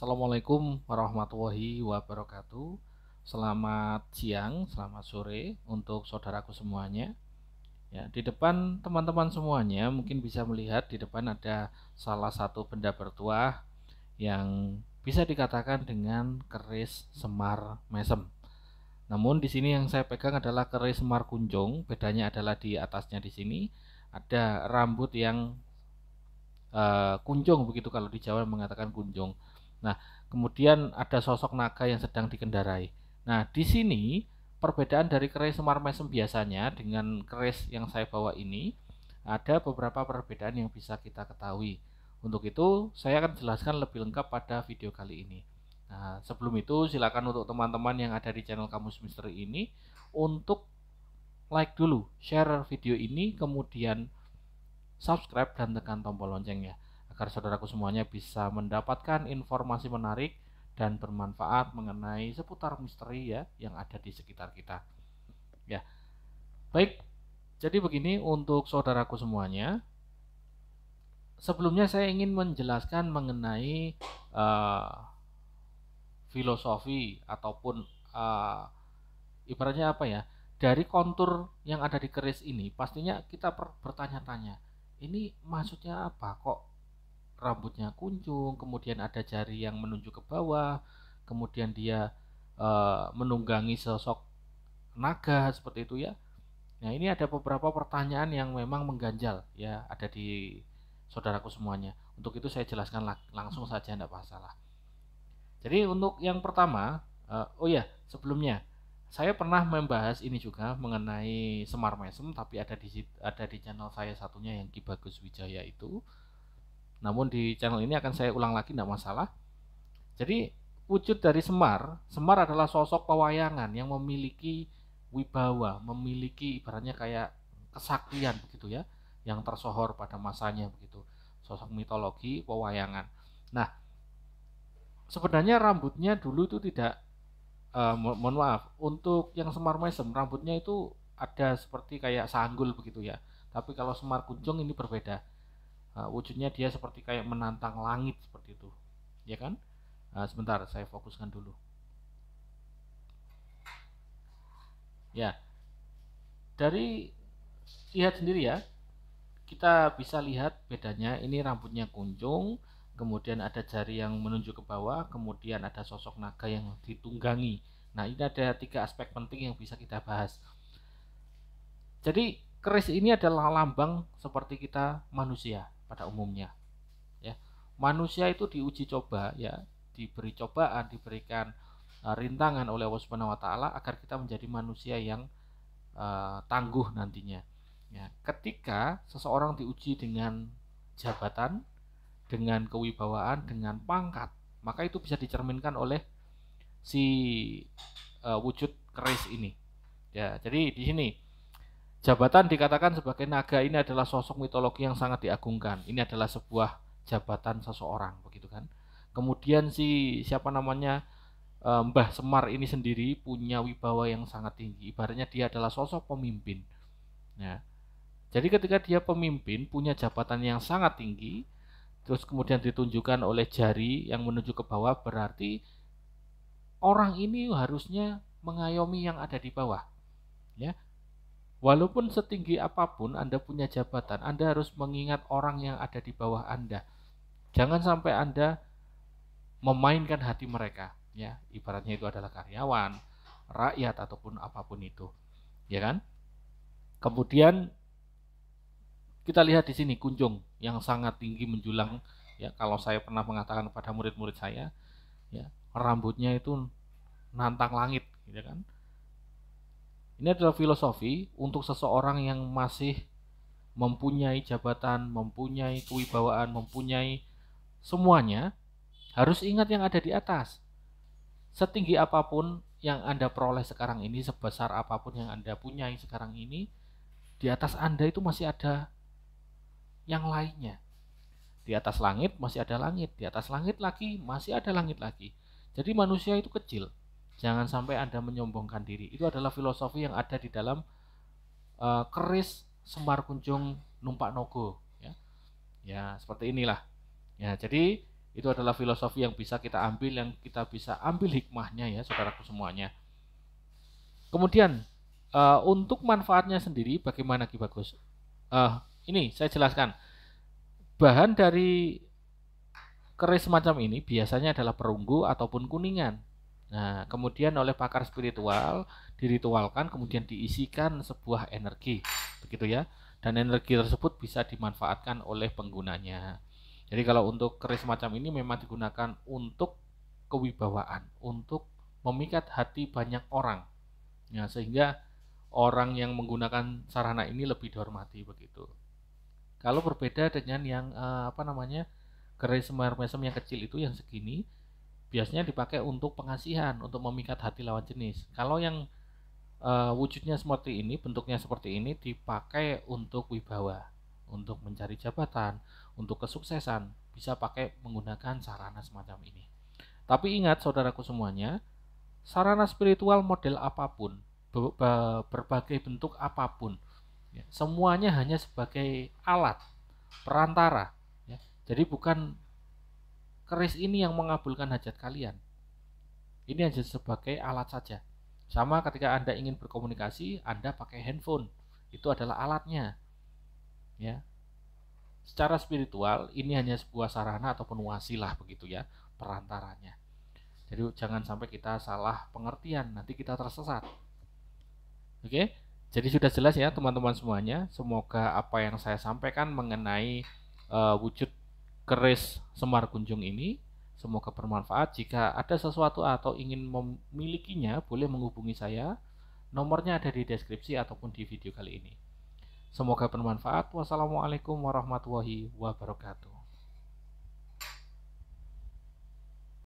Assalamualaikum warahmatullahi wabarakatuh. Selamat siang, selamat sore untuk saudaraku semuanya. Ya, di depan teman-teman semuanya mungkin bisa melihat di depan ada salah satu benda bertuah yang bisa dikatakan dengan keris semar mesem. Namun di sini yang saya pegang adalah keris semar kunjung, bedanya adalah di atasnya di sini ada rambut yang uh, kunjung begitu kalau di Jawa mengatakan kunjung. Nah, kemudian ada sosok naga yang sedang dikendarai. Nah, di sini perbedaan dari keris Semar Mesem biasanya dengan keris yang saya bawa ini ada beberapa perbedaan yang bisa kita ketahui. Untuk itu, saya akan jelaskan lebih lengkap pada video kali ini. Nah, sebelum itu silakan untuk teman-teman yang ada di channel Kamus Misteri ini untuk like dulu, share video ini, kemudian subscribe dan tekan tombol loncengnya agar saudaraku semuanya bisa mendapatkan informasi menarik dan bermanfaat mengenai seputar misteri ya yang ada di sekitar kita. Ya. Baik. Jadi begini untuk saudaraku semuanya, sebelumnya saya ingin menjelaskan mengenai uh, filosofi ataupun uh, ibaratnya apa ya? Dari kontur yang ada di keris ini, pastinya kita bertanya-tanya, ini maksudnya apa kok rambutnya kunjung, kemudian ada jari yang menunjuk ke bawah, kemudian dia e, menunggangi sosok naga seperti itu ya. Nah, ini ada beberapa pertanyaan yang memang mengganjal ya, ada di saudaraku semuanya. Untuk itu saya jelaskan lang langsung saja tidak masalah. Jadi untuk yang pertama, e, oh ya sebelumnya saya pernah membahas ini juga mengenai semar mesem, tapi ada di ada di channel saya satunya yang Ki Bagus Wijaya itu. Namun di channel ini akan saya ulang lagi, tidak masalah. Jadi wujud dari Semar, Semar adalah sosok pewayangan yang memiliki wibawa, memiliki ibaratnya kayak kesaktian begitu ya, yang tersohor pada masanya begitu. Sosok mitologi pewayangan. Nah, sebenarnya rambutnya dulu itu tidak uh, mo mohon maaf, untuk yang Semar Mesem rambutnya itu ada seperti kayak sanggul begitu ya. Tapi kalau Semar Kunjung ini berbeda uh, wujudnya dia seperti kayak menantang langit seperti itu ya kan uh, sebentar saya fokuskan dulu ya dari lihat sendiri ya kita bisa lihat bedanya ini rambutnya kunjung kemudian ada jari yang menunjuk ke bawah kemudian ada sosok naga yang ditunggangi nah ini ada tiga aspek penting yang bisa kita bahas jadi keris ini adalah lambang seperti kita manusia pada umumnya ya manusia itu diuji coba ya diberi cobaan diberikan eh, rintangan oleh Allah Subhanahu wa taala agar kita menjadi manusia yang uh, tangguh nantinya ya ketika seseorang diuji dengan jabatan dengan kewibawaan dengan pangkat maka itu bisa dicerminkan oleh si uh, wujud keris ini ya jadi di sini Jabatan dikatakan sebagai naga ini adalah sosok mitologi yang sangat diagungkan. Ini adalah sebuah jabatan seseorang, begitu kan? Kemudian si siapa namanya e, Mbah Semar ini sendiri punya wibawa yang sangat tinggi. Ibaratnya dia adalah sosok pemimpin. Ya. Jadi ketika dia pemimpin punya jabatan yang sangat tinggi, terus kemudian ditunjukkan oleh jari yang menuju ke bawah berarti orang ini harusnya mengayomi yang ada di bawah. Ya, Walaupun setinggi apapun Anda punya jabatan, Anda harus mengingat orang yang ada di bawah Anda. Jangan sampai Anda memainkan hati mereka, ya. Ibaratnya itu adalah karyawan, rakyat ataupun apapun itu. Ya kan? Kemudian kita lihat di sini kunjung yang sangat tinggi menjulang ya kalau saya pernah mengatakan pada murid-murid saya ya rambutnya itu nantang langit ya kan ini adalah filosofi untuk seseorang yang masih mempunyai jabatan, mempunyai kewibawaan, mempunyai semuanya, harus ingat yang ada di atas. Setinggi apapun yang Anda peroleh sekarang ini, sebesar apapun yang Anda punyai sekarang ini, di atas Anda itu masih ada yang lainnya. Di atas langit masih ada langit, di atas langit lagi masih ada langit lagi. Jadi manusia itu kecil, Jangan sampai Anda menyombongkan diri. Itu adalah filosofi yang ada di dalam uh, keris semar kunjung numpak nogo. Ya. ya, seperti inilah. Ya, jadi itu adalah filosofi yang bisa kita ambil, yang kita bisa ambil hikmahnya ya, saudaraku semuanya. Kemudian uh, untuk manfaatnya sendiri, bagaimana Ki Bagus? Uh, ini saya jelaskan. Bahan dari keris semacam ini biasanya adalah perunggu ataupun kuningan Nah, kemudian oleh pakar spiritual diritualkan kemudian diisikan sebuah energi, begitu ya. Dan energi tersebut bisa dimanfaatkan oleh penggunanya. Jadi kalau untuk keris macam ini memang digunakan untuk kewibawaan, untuk memikat hati banyak orang. Ya, sehingga orang yang menggunakan sarana ini lebih dihormati begitu. Kalau berbeda dengan yang eh, apa namanya? keris mesem yang kecil itu yang segini biasanya dipakai untuk pengasihan, untuk memikat hati lawan jenis. Kalau yang uh, wujudnya seperti ini, bentuknya seperti ini dipakai untuk wibawa, untuk mencari jabatan, untuk kesuksesan, bisa pakai menggunakan sarana semacam ini. Tapi ingat saudaraku semuanya, sarana spiritual model apapun, berbagai bentuk apapun, ya, semuanya hanya sebagai alat perantara. Ya. Jadi bukan keris ini yang mengabulkan hajat kalian. Ini hanya sebagai alat saja. Sama ketika Anda ingin berkomunikasi, Anda pakai handphone. Itu adalah alatnya. Ya. Secara spiritual, ini hanya sebuah sarana ataupun wasilah begitu ya, perantaranya. Jadi jangan sampai kita salah pengertian, nanti kita tersesat. Oke? Jadi sudah jelas ya teman-teman semuanya. Semoga apa yang saya sampaikan mengenai uh, wujud keris Semar Kunjung ini. Semoga bermanfaat. Jika ada sesuatu atau ingin memilikinya, boleh menghubungi saya. Nomornya ada di deskripsi ataupun di video kali ini. Semoga bermanfaat. Wassalamualaikum warahmatullahi wabarakatuh.